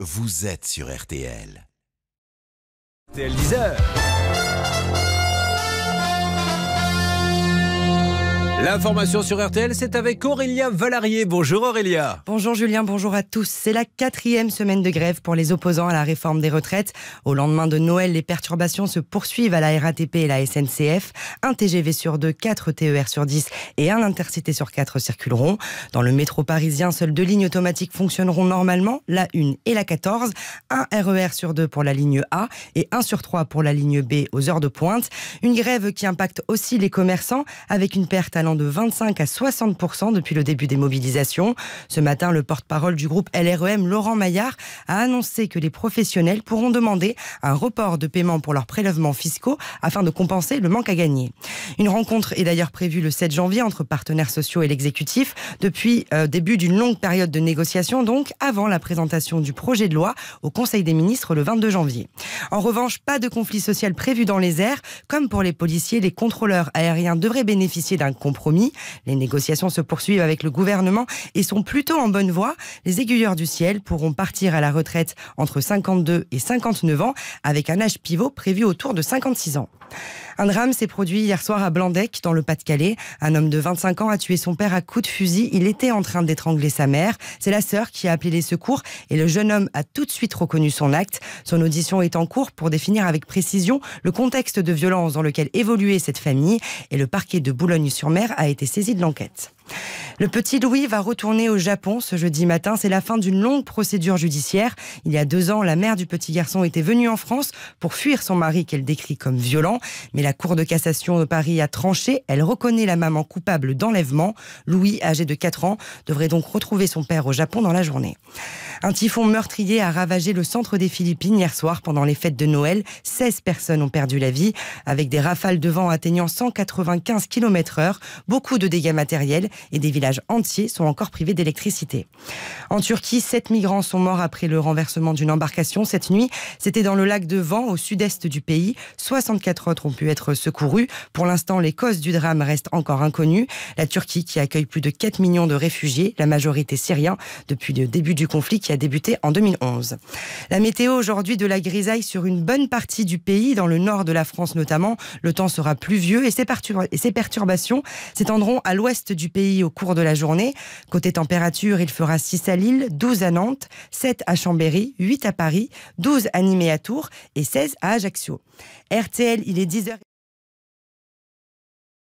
Vous êtes sur RTL. L'information sur RTL, c'est avec Aurélia Valarier. Bonjour Aurélia. Bonjour Julien, bonjour à tous. C'est la quatrième semaine de grève pour les opposants à la réforme des retraites. Au lendemain de Noël, les perturbations se poursuivent à la RATP et la SNCF. Un TGV sur deux, 4 TER sur 10 et un intercité sur quatre circuleront. Dans le métro parisien, seules deux lignes automatiques fonctionneront normalement, la 1 et la 14. Un RER e sur deux pour la ligne A et un sur trois pour la ligne B aux heures de pointe. Une grève qui impacte aussi les commerçants avec une perte à de 25 à 60 depuis le début des mobilisations. Ce matin, le porte-parole du groupe LREM, Laurent Maillard, a annoncé que les professionnels pourront demander un report de paiement pour leurs prélèvements fiscaux afin de compenser le manque à gagner. Une rencontre est d'ailleurs prévue le 7 janvier entre partenaires sociaux et l'exécutif, depuis le euh, début d'une longue période de négociation, donc avant la présentation du projet de loi au Conseil des ministres le 22 janvier. En revanche, pas de conflit social prévu dans les airs. Comme pour les policiers, les contrôleurs aériens devraient bénéficier d'un compromis les négociations se poursuivent avec le gouvernement et sont plutôt en bonne voie. Les aiguilleurs du ciel pourront partir à la retraite entre 52 et 59 ans, avec un âge pivot prévu autour de 56 ans. Un drame s'est produit hier soir à Blandec, dans le Pas-de-Calais. Un homme de 25 ans a tué son père à coups de fusil. Il était en train d'étrangler sa mère. C'est la sœur qui a appelé les secours et le jeune homme a tout de suite reconnu son acte. Son audition est en cours pour définir avec précision le contexte de violence dans lequel évoluait cette famille et le parquet de Boulogne-sur-Mer a été saisi de l'enquête. Le petit Louis va retourner au Japon ce jeudi matin. C'est la fin d'une longue procédure judiciaire. Il y a deux ans, la mère du petit garçon était venue en France pour fuir son mari qu'elle décrit comme violent. Mais la Cour de cassation de Paris a tranché. Elle reconnaît la maman coupable d'enlèvement. Louis, âgé de 4 ans, devrait donc retrouver son père au Japon dans la journée. Un typhon meurtrier a ravagé le centre des Philippines hier soir pendant les fêtes de Noël. 16 personnes ont perdu la vie avec des rafales de vent atteignant 195 km/h. Beaucoup de dégâts matériels et des villages entiers sont encore privés d'électricité. En Turquie, 7 migrants sont morts après le renversement d'une embarcation cette nuit. C'était dans le lac de Vent au sud-est du pays. 64 autres ont pu être secourus. Pour l'instant, les causes du drame restent encore inconnues. La Turquie, qui accueille plus de 4 millions de réfugiés, la majorité syriens, depuis le début du conflit, qui débuté en 2011. La météo aujourd'hui de la grisaille sur une bonne partie du pays, dans le nord de la France notamment. Le temps sera pluvieux et ces, perturbations s'étendront à l'ouest du pays au cours de la journée. Côté température, il fera 6 à Lille, 12 à Nantes, 7 à Chambéry, 8 à Paris, 12 à Nîmes et à Tours et 16 à Ajaccio. RTL, il est 10h.